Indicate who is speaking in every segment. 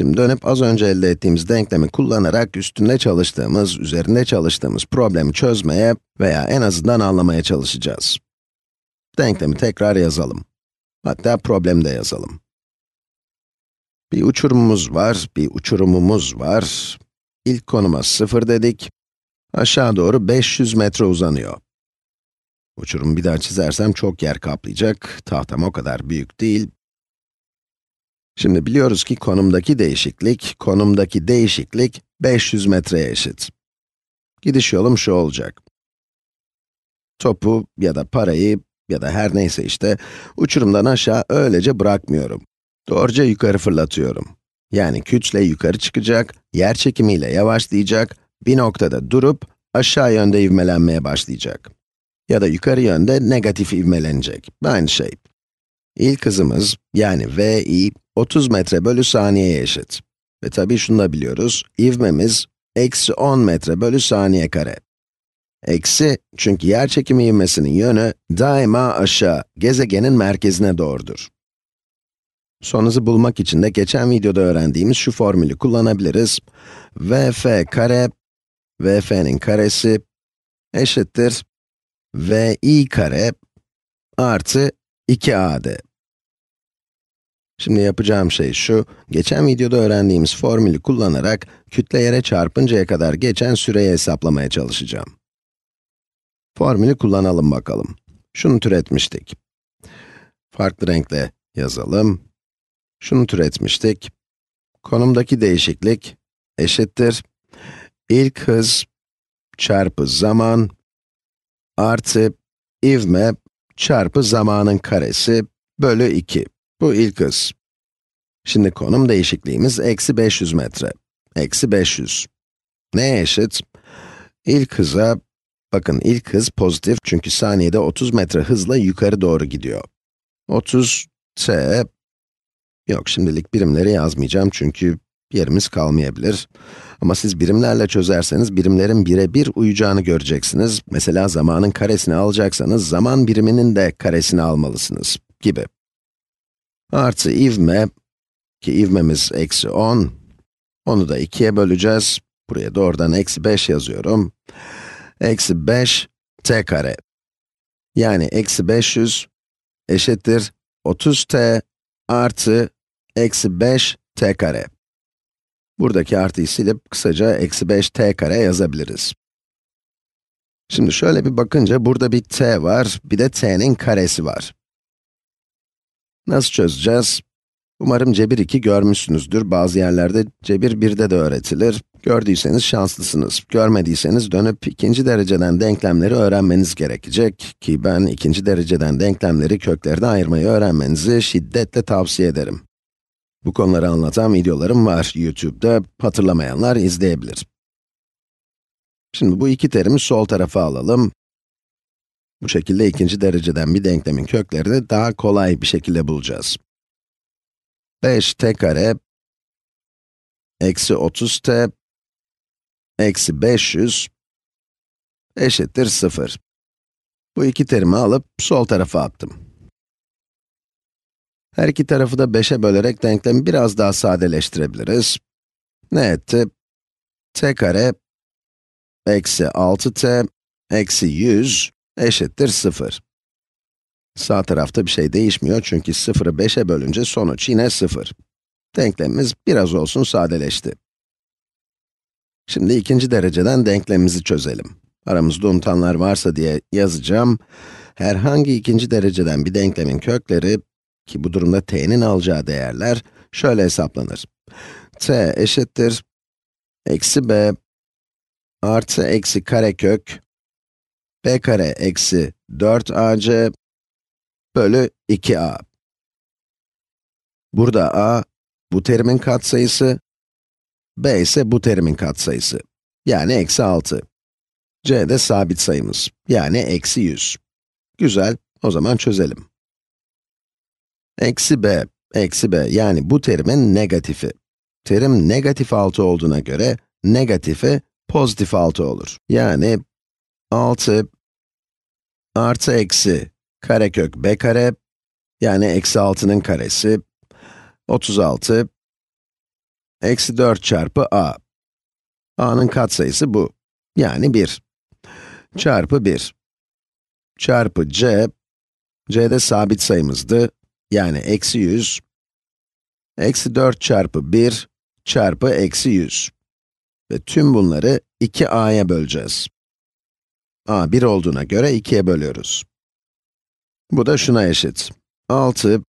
Speaker 1: Şimdi dönüp az önce elde ettiğimiz denklemi kullanarak üstünde çalıştığımız, üzerinde çalıştığımız problemi çözmeye veya en azından anlamaya çalışacağız. Denklemi tekrar yazalım. Hatta problemi de yazalım. Bir uçurumumuz var, bir uçurumumuz var. İlk konuma 0 dedik. Aşağı doğru 500 metre uzanıyor. Uçurumu bir daha çizersem çok yer kaplayacak. Tahtam o kadar büyük değil. Şimdi biliyoruz ki konumdaki değişiklik, konumdaki değişiklik 500 metreye eşit. Gidiş yolum şu olacak. Topu ya da parayı ya da her neyse işte uçurumdan aşağı öylece bırakmıyorum. Doğruca yukarı fırlatıyorum. Yani kütle yukarı çıkacak, yer çekimiyle yavaşlayacak, bir noktada durup aşağı yönde ivmelenmeye başlayacak. Ya da yukarı yönde negatif ivmelenecek. Aynı şey. İlk hızımız, yani vi, 30 metre bölü saniyeye eşit. Ve tabii şunu da biliyoruz, ivmemiz eksi 10 metre bölü saniye kare. Eksi, çünkü yer çekimi ivmesinin yönü daima aşağı, gezegenin merkezine doğrudur. Sonucu bulmak için de geçen videoda öğrendiğimiz şu formülü kullanabiliriz. vf kare, vf'nin karesi eşittir vi kare artı 2ad. Şimdi yapacağım şey şu, geçen videoda öğrendiğimiz formülü kullanarak kütle yere çarpıncaya kadar geçen süreyi hesaplamaya çalışacağım. Formülü kullanalım bakalım. Şunu türetmiştik. Farklı renkle yazalım. Şunu türetmiştik. Konumdaki değişiklik eşittir. İlk hız çarpı zaman artı ivme çarpı zamanın karesi bölü 2. Bu ilk hız. Şimdi konum değişikliğimiz eksi 500 metre. Eksi 500. Neye eşit? İlk hıza, bakın ilk hız pozitif çünkü saniyede 30 metre hızla yukarı doğru gidiyor. 30 t, yok şimdilik birimleri yazmayacağım çünkü yerimiz kalmayabilir. Ama siz birimlerle çözerseniz birimlerin birebir uyacağını göreceksiniz. Mesela zamanın karesini alacaksanız zaman biriminin de karesini almalısınız gibi. Artı ivme, ki ivmemiz eksi 10, onu da 2'ye böleceğiz. Buraya doğrudan eksi 5 yazıyorum. Eksi 5 t kare. Yani eksi 500 eşittir 30t artı eksi 5 t kare. Buradaki artıyı silip kısaca eksi 5 t kare yazabiliriz. Şimdi şöyle bir bakınca burada bir t var, bir de t'nin karesi var. Nasıl çözeceğiz? Umarım cebir 2 görmüşsünüzdür. Bazı yerlerde cebir 1'de de öğretilir. Gördüyseniz şanslısınız. Görmediyseniz dönüp ikinci dereceden denklemleri öğrenmeniz gerekecek. Ki ben ikinci dereceden denklemleri köklerde ayırmayı öğrenmenizi şiddetle tavsiye ederim. Bu konuları anlatan videolarım var YouTube'da. Hatırlamayanlar izleyebilir. Şimdi bu iki terimi sol tarafa alalım. Bu şekilde ikinci dereceden bir denklemin köklerini daha kolay bir şekilde bulacağız. 5t kare eksi 30t eksi 500 eşittir 0. Bu iki terimi alıp sol tarafa attım. Her iki tarafı da 5'e bölerek denklemi biraz daha sadeleştirebiliriz. Ne etti? t kare eksi 6t eksi 100 eşittir 0. Sağ tarafta bir şey değişmiyor çünkü 0'ı 5'e bölünce sonuç yine 0. Denklemimiz biraz olsun sadeleşti. Şimdi ikinci dereceden denklemimizi çözelim. Aramızda unutanlar varsa diye yazacağım. Herhangi ikinci dereceden bir denklemin kökleri, ki bu durumda t'nin alacağı değerler, şöyle hesaplanır. t eşittir, eksi b artı eksi karekök b kare eksi 4ac bölü 2a. Burada a, bu terimin katsayısı, b ise bu terimin katsayısı, yani eksi 6. c de sabit sayımız, yani eksi 100. Güzel, o zaman çözelim. Eksi b, eksi b, yani bu terimin negatifi. Terim negatif 6 olduğuna göre, negatifi pozitif 6 olur. Yani 6 artı eksi karekök b kare yani eksi 6'nın karesi 36 eksi 4 çarpı a. a'nın katsayısı bu. Yani 1 çarpı 1 çarpı c c de sabit sayımızdı. Yani eksi 100 eksi 4 çarpı 1 çarpı eksi 100 ve tüm bunları 2a'ya böleceğiz a 1 olduğuna göre 2'ye bölüyoruz. Bu da şuna eşit. 6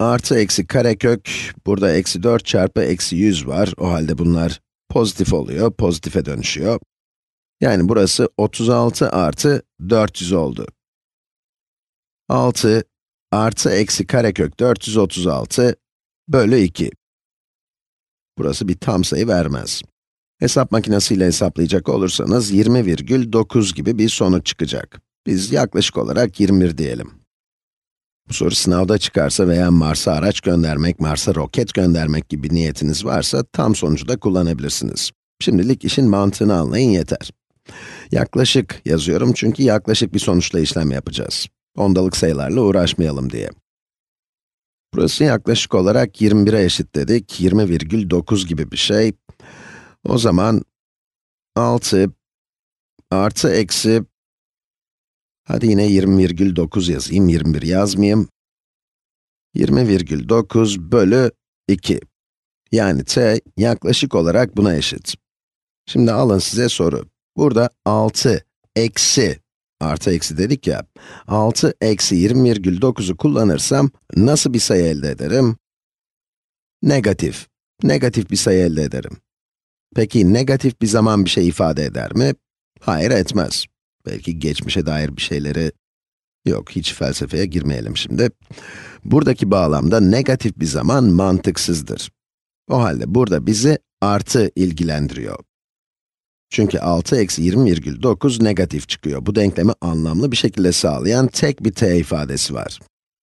Speaker 1: artı eksi karekök, burada eksi 4 çarpı eksi 100 var. O halde bunlar pozitif oluyor, pozitife dönüşüyor. Yani burası 36 artı 400 oldu. 6 artı eksi karekök 436 bölü 2. Burası bir tam sayı vermez. Hesap makinesiyle hesaplayacak olursanız 20,9 gibi bir sonuç çıkacak. Biz yaklaşık olarak 21 diyelim. Bu soru sınavda çıkarsa veya Mars'a araç göndermek, Mars'a roket göndermek gibi niyetiniz varsa tam sonucu da kullanabilirsiniz. Şimdilik işin mantığını anlayın yeter. Yaklaşık yazıyorum çünkü yaklaşık bir sonuçla işlem yapacağız. Ondalık sayılarla uğraşmayalım diye. Burası yaklaşık olarak 21'e eşit dedik, 20,9 gibi bir şey. O zaman 6 artı eksi, hadi yine 20,9 yazayım, 21 yazmayayım. 20,9 bölü 2. Yani t yaklaşık olarak buna eşit. Şimdi alın size soru. Burada 6 eksi, artı eksi dedik ya, 6 eksi 20,9'u kullanırsam nasıl bir sayı elde ederim? Negatif, negatif bir sayı elde ederim. Peki negatif bir zaman bir şey ifade eder mi? Hayır etmez. Belki geçmişe dair bir şeyleri... Yok, hiç felsefeye girmeyelim şimdi. Buradaki bağlamda negatif bir zaman mantıksızdır. O halde burada bizi artı ilgilendiriyor. Çünkü 6 eksi 20 virgül 9 negatif çıkıyor. Bu denklemi anlamlı bir şekilde sağlayan tek bir t ifadesi var.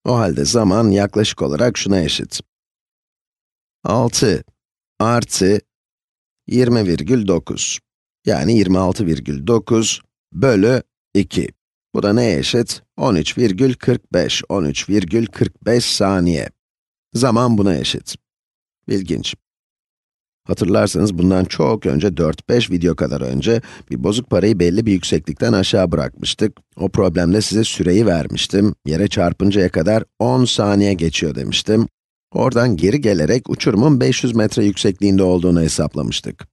Speaker 1: O halde zaman yaklaşık olarak şuna eşit. 6 artı 20,9. Yani 26,9 bölü 2. Bu da neye eşit? 13,45, 13,45 saniye. Zaman buna eşit. İlginç. Hatırlarsanız bundan çok önce, 4-5 video kadar önce bir bozuk parayı belli bir yükseklikten aşağı bırakmıştık. O problemde size süreyi vermiştim. Yere çarpıncaya kadar 10 saniye geçiyor demiştim. Oradan geri gelerek uçurumun 500 metre yüksekliğinde olduğunu hesaplamıştık.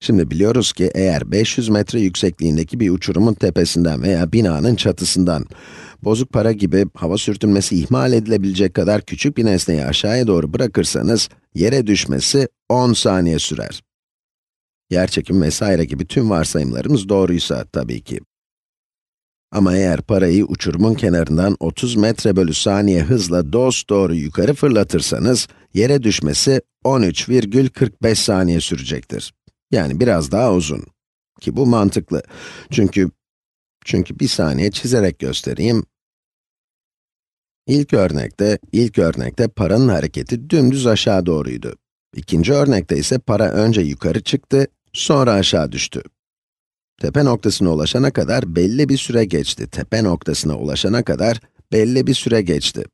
Speaker 1: Şimdi biliyoruz ki eğer 500 metre yüksekliğindeki bir uçurumun tepesinden veya binanın çatısından bozuk para gibi hava sürtünmesi ihmal edilebilecek kadar küçük bir nesneyi aşağıya doğru bırakırsanız yere düşmesi 10 saniye sürer. Yerçekim vesaire gibi tüm varsayımlarımız doğruysa tabii ki. Ama eğer parayı uçurumun kenarından 30 metre bölü saniye hızla dost doğru yukarı fırlatırsanız, yere düşmesi 13,45 saniye sürecektir. Yani biraz daha uzun. Ki bu mantıklı. Çünkü, çünkü bir saniye çizerek göstereyim. İlk örnekte, ilk örnekte paranın hareketi dümdüz aşağı doğruydu. İkinci örnekte ise para önce yukarı çıktı, sonra aşağı düştü. Tepe noktasına ulaşana kadar belli bir süre geçti. Tepe noktasına ulaşana kadar belli bir süre geçti.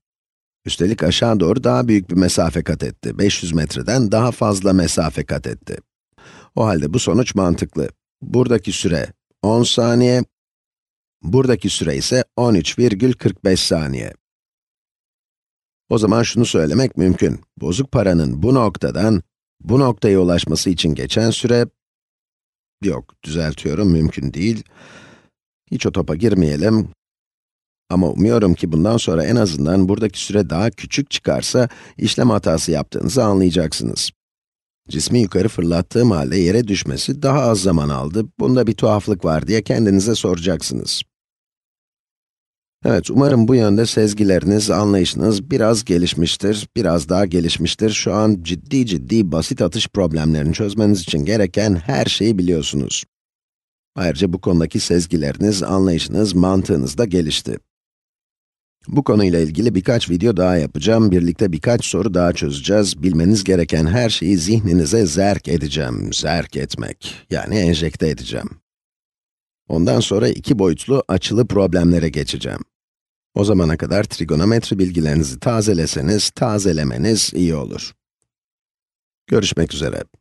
Speaker 1: Üstelik aşağı doğru daha büyük bir mesafe kat etti. 500 metreden daha fazla mesafe kat etti. O halde bu sonuç mantıklı. Buradaki süre 10 saniye, buradaki süre ise 13,45 saniye. O zaman şunu söylemek mümkün. Bozuk paranın bu noktadan bu noktaya ulaşması için geçen süre Yok, düzeltiyorum, mümkün değil. Hiç o topa girmeyelim. Ama umuyorum ki bundan sonra en azından buradaki süre daha küçük çıkarsa, işlem hatası yaptığınızı anlayacaksınız. Cismi yukarı fırlattığım halde yere düşmesi daha az zaman aldı, bunda bir tuhaflık var diye kendinize soracaksınız. Evet, umarım bu yönde sezgileriniz, anlayışınız biraz gelişmiştir, biraz daha gelişmiştir. Şu an ciddi ciddi basit atış problemlerini çözmeniz için gereken her şeyi biliyorsunuz. Ayrıca bu konudaki sezgileriniz, anlayışınız, mantığınız da gelişti. Bu konuyla ilgili birkaç video daha yapacağım, birlikte birkaç soru daha çözeceğiz. Bilmeniz gereken her şeyi zihninize zerk edeceğim, zerk etmek, yani enjekte edeceğim. Ondan sonra iki boyutlu açılı problemlere geçeceğim. O zamana kadar trigonometri bilgilerinizi tazeleseniz, tazelemeniz iyi olur. Görüşmek üzere.